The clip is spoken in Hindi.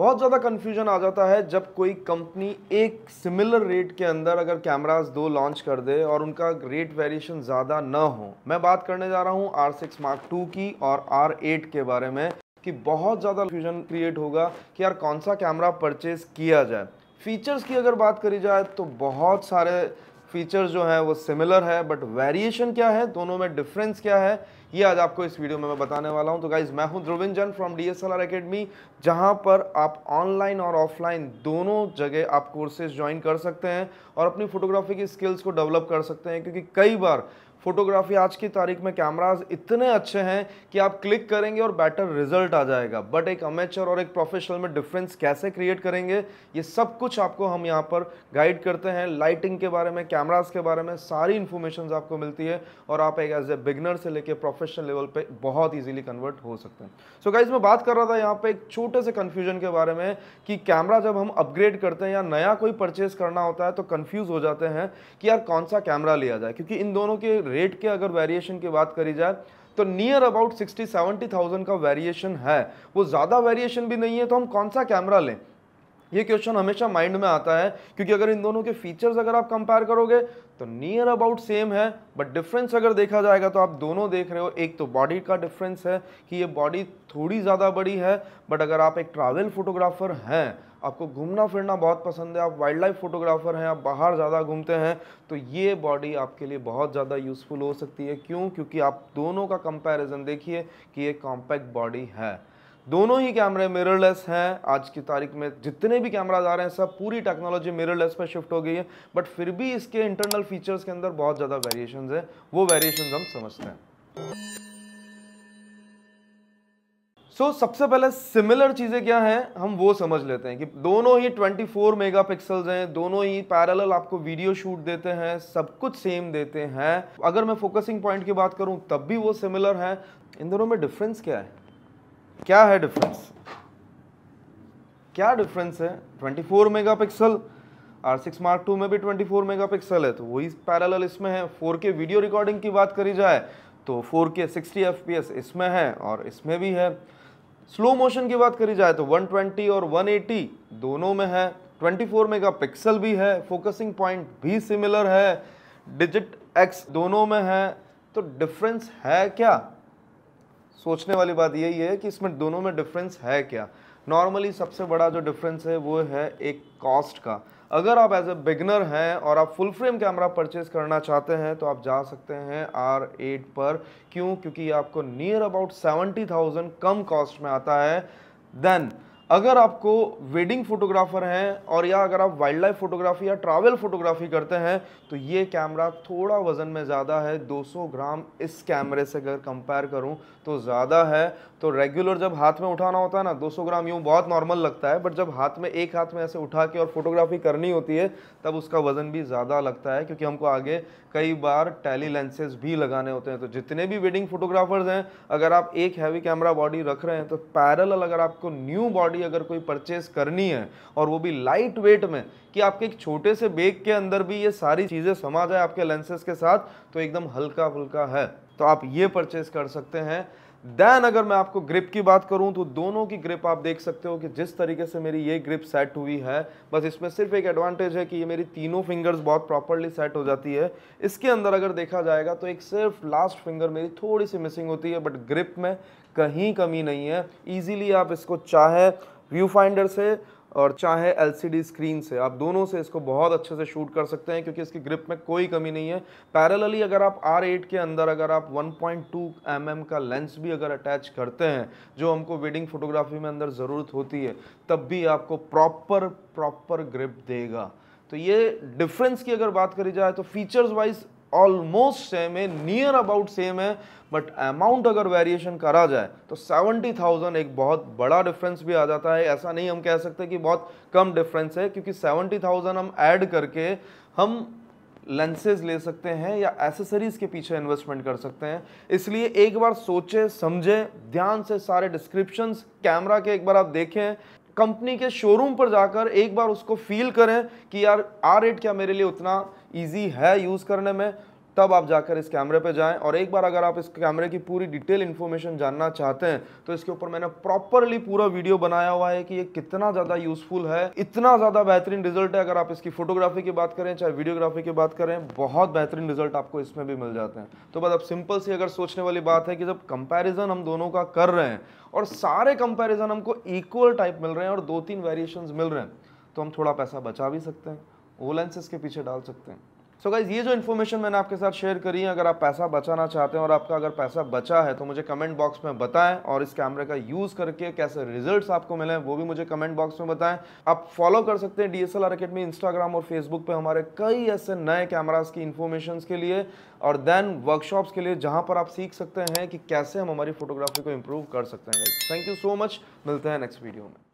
बहुत ज़्यादा कन्फ्यूजन आ जाता है जब कोई कंपनी एक सिमिलर रेट के अंदर अगर कैमरास दो लॉन्च कर दे और उनका रेट वेरिएशन ज़्यादा ना हो मैं बात करने जा रहा हूँ आर सिक्स मार्क टू की और आर एट के बारे में कि बहुत ज़्यादा कन्फ्यूजन क्रिएट होगा कि यार कौन सा कैमरा परचेज़ किया जाए फीचर्स की अगर बात करी जाए तो बहुत सारे फीचर जो है वो सिमिलर है बट वेरिएशन क्या है दोनों में डिफरेंस क्या है ये आज आपको इस वीडियो में मैं बताने वाला हूं तो गाइज मैं हूं Dhruvinjan from D S academy जहां पर आप ऑनलाइन और ऑफलाइन दोनों जगह आप कोर्सेज ज्वाइन कर सकते हैं और अपनी फोटोग्राफी की स्किल्स को डेवलप कर सकते हैं क्योंकि कई बार फोटोग्राफी आज की तारीख में कैमराज इतने अच्छे हैं कि आप क्लिक करेंगे और बेटर रिजल्ट आ जाएगा बट एक अमेचर और एक प्रोफेशनल में डिफरेंस कैसे क्रिएट करेंगे ये सब कुछ आपको हम यहाँ पर गाइड करते हैं लाइटिंग के बारे में कैमराज के बारे में सारी इन्फॉर्मेशन आपको मिलती है और आप एक एज ए बिगनर से लेकर प्रोफेशनल लेवल पर बहुत ईजिली कन्वर्ट हो सकते हैं सो so गाइज मैं बात कर रहा था यहाँ पर एक छोटे से कन्फ्यूजन के बारे में कि कैमरा जब हम अपग्रेड करते हैं या नया कोई परचेज करना होता है तो कन्फ्यूज़ हो जाते हैं कि यार कौन सा कैमरा लिया जाए क्योंकि इन दोनों के रेट के अगर वेरिएशन की बात करी जाए तो near about sixty seventy thousand का वेरिएशन है वो ज़्यादा वेरिएशन भी नहीं है तो हम कौन सा कैमरा लें ये क्वेश्चन हमेशा माइंड में आता है क्योंकि अगर इन दोनों के फीचर्स अगर आप कंपेयर करोगे तो नियर अबाउट सेम है बट डिफरेंस अगर देखा जाएगा तो आप दोनों देख रहे हो एक तो बॉडी का डिफरेंस है कि ये बॉडी थोड़ी ज़्यादा बड़ी है बट अगर आप एक ट्रैवल फोटोग्राफर हैं आपको घूमना फिरना बहुत पसंद है आप वाइल्ड लाइफ फोटोग्राफर हैं आप बाहर ज़्यादा घूमते हैं तो ये बॉडी आपके लिए बहुत ज़्यादा यूज़फुल हो सकती है क्यों क्योंकि आप दोनों का कंपैरिजन देखिए कि ये कॉम्पैक्ट बॉडी है दोनों ही कैमरे मिररलेस हैं आज की तारीख में जितने भी कैमराज आ रहे हैं सब पूरी टेक्नोलॉजी मिररलेस पर शिफ्ट हो गई है बट फिर भी इसके इंटरनल फीचर्स के अंदर बहुत ज़्यादा वेरिएशन है वो वेरिएशन हम समझते हैं सो so, सबसे पहले सिमिलर चीज़ें क्या हैं हम वो समझ लेते हैं कि दोनों ही 24 मेगा हैं दोनों ही पैरेलल आपको वीडियो शूट देते हैं सब कुछ सेम देते हैं अगर मैं फोकसिंग पॉइंट की बात करूं तब भी वो सिमिलर हैं इन दोनों में डिफरेंस क्या है क्या है डिफरेंस क्या डिफरेंस है 24 pixel R six mark two में भी 24 मेगा है तो वही पैरल इसमें है फोर वीडियो रिकॉर्डिंग की बात करी जाए तो 4K 60 FPS इसमें है और इसमें भी है स्लो मोशन की बात करी जाए तो 120 और 180 दोनों में है 24 मेगापिक्सल भी है फोकसिंग पॉइंट भी सिमिलर है डिजिट एक्स दोनों में है तो डिफरेंस है क्या सोचने वाली बात यही है कि इसमें दोनों में डिफरेंस है क्या नॉर्मली सबसे बड़ा जो डिफरेंस है वो है एक कॉस्ट का अगर आप एज ए बिगनर हैं और आप फुल फ्रेम कैमरा परचेज करना चाहते हैं तो आप जा सकते हैं आर एट पर क्यों क्योंकि आपको नियर अबाउट सेवेंटी थाउजेंड कम कॉस्ट में आता है देन अगर आपको वेडिंग फोटोग्राफर हैं और या अगर आप वाइल्ड लाइफ फोटोग्राफी या ट्रैवल फोटोग्राफी करते हैं तो ये कैमरा थोड़ा वज़न में ज़्यादा है 200 ग्राम इस कैमरे से अगर कंपेयर करूँ तो ज़्यादा है तो रेगुलर जब हाथ में उठाना होता है ना 200 ग्राम यूँ बहुत नॉर्मल लगता है बट जब हाथ में एक हाथ में ऐसे उठा के और फोटोग्राफी करनी होती है तब उसका वज़न भी ज़्यादा लगता है क्योंकि हमको आगे कई बार टैली लेंसेज भी लगाने होते हैं तो जितने भी वेडिंग फोटोग्राफर्स हैं अगर आप एक हैवी कैमरा बॉडी रख रहे हैं तो पैरल अगर आपको न्यू बॉडी गाड़ी अगर कोई परचेस करनी है और वो भी लाइट वेट में कि आपके एक छोटे से बैग के अंदर भी ये सारी चीज़ें समा जाए आपके लेंसेज के साथ तो एकदम हल्का फुल्का है तो आप ये परचेस कर सकते हैं देन अगर मैं आपको ग्रिप की बात करूं तो दोनों की ग्रिप आप देख सकते हो कि जिस तरीके से मेरी ये ग्रिप सेट हुई है बस इसमें सिर्फ एक एडवांटेज है कि ये मेरी तीनों फिंगर्स बहुत प्रॉपरली सेट हो जाती है इसके अंदर अगर देखा जाएगा तो एक सिर्फ लास्ट फिंगर मेरी थोड़ी सी मिसिंग होती है बट ग्रिप में कहीं कमी नहीं है ईजिली आप इसको चाहे व्यू फाइंडर से और चाहे एलसीडी स्क्रीन से आप दोनों से इसको बहुत अच्छे से शूट कर सकते हैं क्योंकि इसकी ग्रिप में कोई कमी नहीं है पैरेलली अगर आप R8 के अंदर अगर आप 1.2 पॉइंट mm का लेंस भी अगर अटैच करते हैं जो हमको वेडिंग फोटोग्राफी में अंदर ज़रूरत होती है तब भी आपको प्रॉपर प्रॉपर ग्रिप देगा तो ये डिफरेंस की अगर बात करी जाए तो फीचर्स वाइज ऑलमोस्ट सेम है नियर अबाउट सेम है बट अमाउंट अगर वेरिएशन करा जाए तो 70,000 एक बहुत बड़ा डिफरेंस भी आ जाता है ऐसा नहीं हम कह सकते कि बहुत कम डिफरेंस है क्योंकि 70,000 हम ऐड करके हम लेंसेज ले सकते हैं या एसेसरीज के पीछे इन्वेस्टमेंट कर सकते हैं इसलिए एक बार सोचें समझें ध्यान से सारे डिस्क्रिप्शन कैमरा के एक बार आप देखें कंपनी के शोरूम पर जाकर एक बार उसको फील करें कि यार आर रेट क्या मेरे लिए उतना ईजी है यूज़ करने में तब आप जाकर इस कैमरे पे जाएं और एक बार अगर आप इस कैमरे की पूरी डिटेल इन्फॉर्मेशन जानना चाहते हैं तो इसके ऊपर मैंने प्रॉपरली पूरा वीडियो बनाया हुआ है कि ये कितना ज़्यादा यूजफुल है इतना ज़्यादा बेहतरीन रिजल्ट है अगर आप इसकी फोटोग्राफी की बात करें चाहे वीडियोग्राफी की बात करें बहुत बेहतरीन रिजल्ट आपको इसमें भी मिल जाते हैं तो बस अब सिंपल सी अगर सोचने वाली बात है कि जब कंपेरिजन हम दोनों का कर रहे हैं और सारे कंपेरिजन हमको इक्वल टाइप मिल रहे हैं और दो तीन वेरिएशन मिल रहे हैं तो हम थोड़ा पैसा बचा भी सकते हैं वो लेंसेज के पीछे डाल सकते हैं सो so गाइज ये जो इन्फॉर्मेशन मैंने आपके साथ शेयर करी है अगर आप पैसा बचाना चाहते हैं और आपका अगर पैसा बचा है तो मुझे कमेंट बॉक्स में बताएं और इस कैमरे का यूज़ करके कैसे रिजल्ट्स आपको मिले वो भी मुझे कमेंट बॉक्स में बताएं आप फॉलो कर सकते हैं डी एस अकेडमी इंस्टाग्राम और फेसबुक पे हमारे कई ऐसे नए कैमराज की इन्फॉर्मेशन के लिए और देन वर्कशॉप्स के लिए जहाँ पर आप सीख सकते हैं कि कैसे हम हमारी फोटोग्राफी को इम्प्रूव कर सकते हैं थैंक यू सो मच मिलते हैं नेक्स्ट वीडियो में